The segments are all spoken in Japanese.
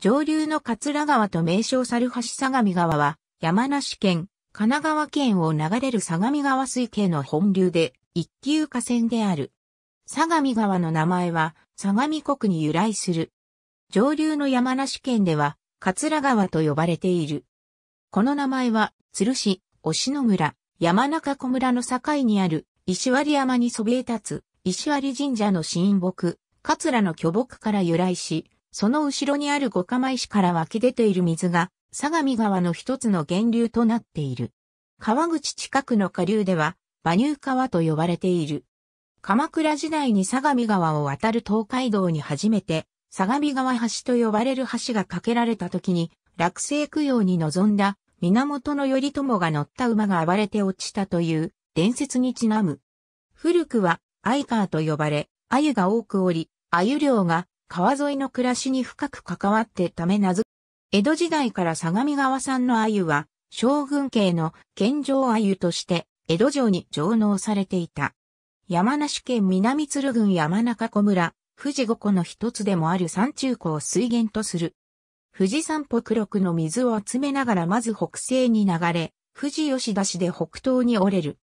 上流の桂川と名称猿橋相模川は、山梨県、神奈川県を流れる相模川水系の本流で、一級河川である。相模川の名前は、相模国に由来する。上流の山梨県では、桂川と呼ばれている。この名前は、鶴市、忍野村、山中小村の境にある、石割山にそびえ立つ、石割神社の神木、桂の巨木から由来し、その後ろにある五釜石から湧き出ている水が、相模川の一つの源流となっている。川口近くの下流では、馬乳川と呼ばれている。鎌倉時代に相模川を渡る東海道に初めて、相模川橋と呼ばれる橋が架けられた時に、落成供養に臨んだ源頼朝が乗った馬が暴れて落ちたという伝説にちなむ。古くは、アイカーと呼ばれ、鮎が多くおり、鮎漁が川沿いの暮らしに深く関わってため名付江戸時代から相模川産の鮎は、将軍家の県上鮎として、江戸城に上納されていた。山梨県南鶴郡山中湖村、富士五湖の一つでもある山中湖を水源とする。富士山北六の水を集めながらまず北西に流れ、富士吉田市で北東に折れる。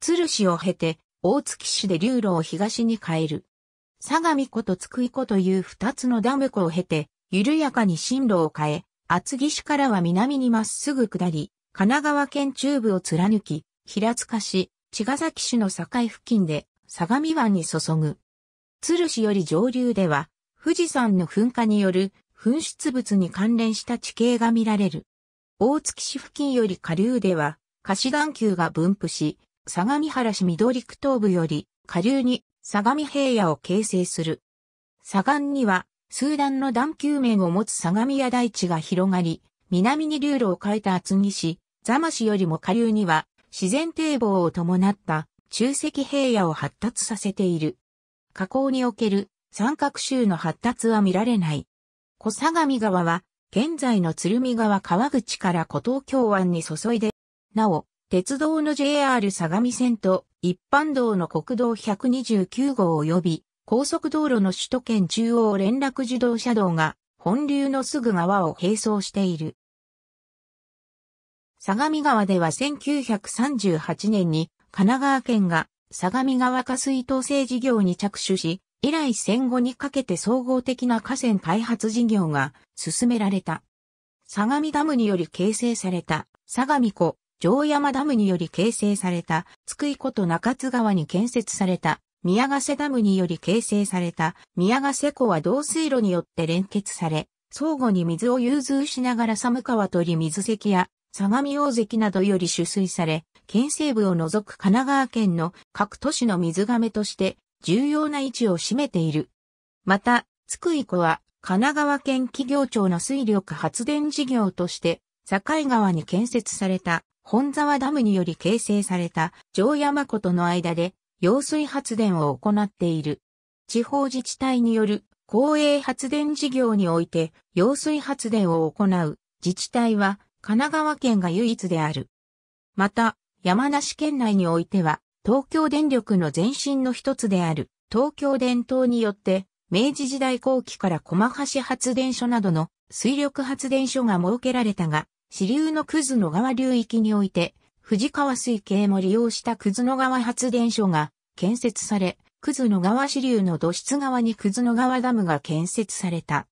鶴市を経て、大月市で流路を東に変える。相模湖と津久井湖という二つのダム湖を経て、緩やかに進路を変え、厚木市からは南にまっすぐ下り、神奈川県中部を貫き、平塚市、茅ヶ崎市の境付近で相模湾に注ぐ。鶴市より上流では、富士山の噴火による噴出物に関連した地形が見られる。大月市付近より下流では、貸し段球が分布し、相模原市緑区東部より下流に相模平野を形成する。左岸には、スーダンの段球面を持つ相模屋大地が広がり、南に流路を変えた厚木市、座間市よりも下流には、自然堤防を伴った中石平野を発達させている。河口における三角州の発達は見られない。小相模川は、現在の鶴見川川口から古東京湾に注いで、なお、鉄道の JR 相模線と一般道の国道129号及び高速道路の首都圏中央連絡自動車道が本流のすぐ側を並走している。相模川では1938年に神奈川県が相模川下水統制事業に着手し、以来戦後にかけて総合的な河川開発事業が進められた。相模ダムにより形成された相模湖城山ダムにより形成された、津久井湖と中津川に建設された、宮ヶ瀬ダムにより形成された、宮ヶ瀬湖は同水路によって連結され、相互に水を融通しながら寒川取水関や、相模大関などより取水され、県西部を除く神奈川県の各都市の水亀として重要な位置を占めている。また、津久井湖は神奈川県企業庁の水力発電事業として、境川に建設された本沢ダムにより形成された城山湖との間で揚水発電を行っている。地方自治体による公営発電事業において揚水発電を行う自治体は神奈川県が唯一である。また、山梨県内においては東京電力の前身の一つである東京電灯によって明治時代後期から駒橋発電所などの水力発電所が設けられたが、支流の葛野川流域において、藤川水系も利用した葛野川発電所が建設され、葛野川支流の土質側に葛野川ダムが建設された。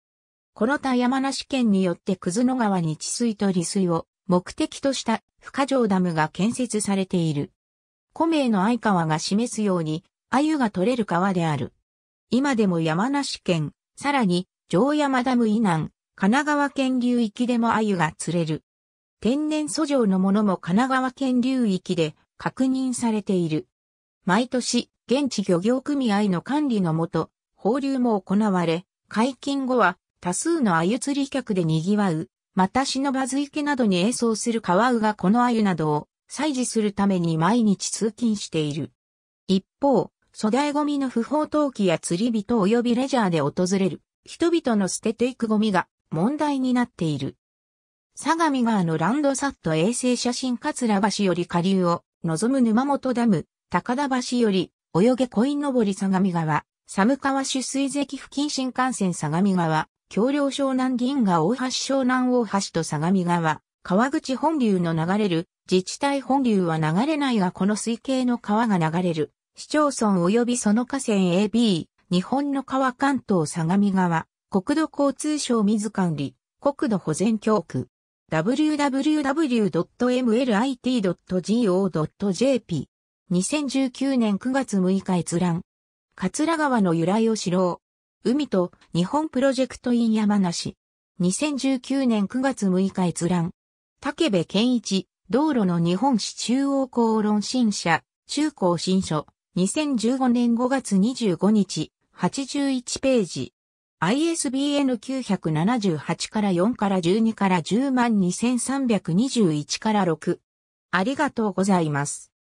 この他山梨県によって葛野川に治水と利水を目的とした不可城ダムが建設されている。古名の相川が示すように、鮎が取れる川である。今でも山梨県、さらに、城山ダム以南、神奈川県流域でも鮎が釣れる。天然素状のものも神奈川県流域で確認されている。毎年、現地漁業組合の管理のもと、放流も行われ、解禁後は多数の鮎釣り客で賑わう、また忍ばず池などに映像するカワウがこの鮎などを採事するために毎日通勤している。一方、粗大ゴミの不法投棄や釣り人及びレジャーで訪れる、人々の捨てていくゴミが問題になっている。相模川のランドサット衛星写真桂橋より下流を望む沼本ダム、高田橋より泳げコイン登り相模川、寒川取水堰付近新幹線相模川、橋梁湘南銀河大橋湘南大橋と相模川、川口本流の流れる、自治体本流は流れないがこの水系の川が流れる、市町村及びその河川 AB、日本の川関東相模川、国土交通省水管理、国土保全教区、www.mlit.go.jp、2019年9月6日閲覧。桂川の由来を知ろう。海と日本プロジェクトイン山梨。2019年9月6日閲覧。竹部健一、道路の日本史中央公論新社、中高新書、2015年5月25日、81ページ。ISBN 978から4から12から1022321から6。ありがとうございます。